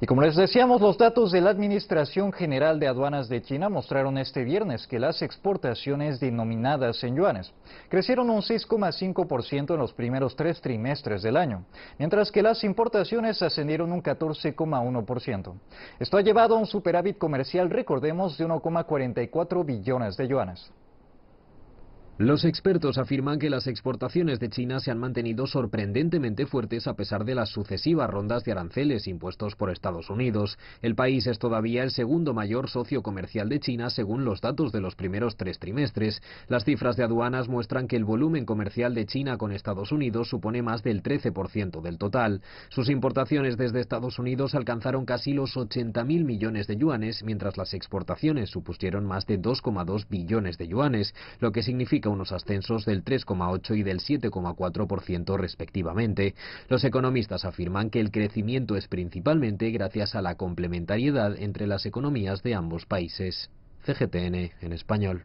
Y como les decíamos, los datos de la Administración General de Aduanas de China mostraron este viernes que las exportaciones denominadas en yuanes crecieron un 6,5% en los primeros tres trimestres del año, mientras que las importaciones ascendieron un 14,1%. Esto ha llevado a un superávit comercial, recordemos, de 1,44 billones de yuanes. Los expertos afirman que las exportaciones de China se han mantenido sorprendentemente fuertes a pesar de las sucesivas rondas de aranceles impuestos por Estados Unidos. El país es todavía el segundo mayor socio comercial de China según los datos de los primeros tres trimestres. Las cifras de aduanas muestran que el volumen comercial de China con Estados Unidos supone más del 13% del total. Sus importaciones desde Estados Unidos alcanzaron casi los 80.000 millones de yuanes, mientras las exportaciones supusieron más de 2,2 billones de yuanes, lo que significa unos ascensos del 3,8 y del 7,4% respectivamente. Los economistas afirman que el crecimiento es principalmente gracias a la complementariedad entre las economías de ambos países. CGTN en español.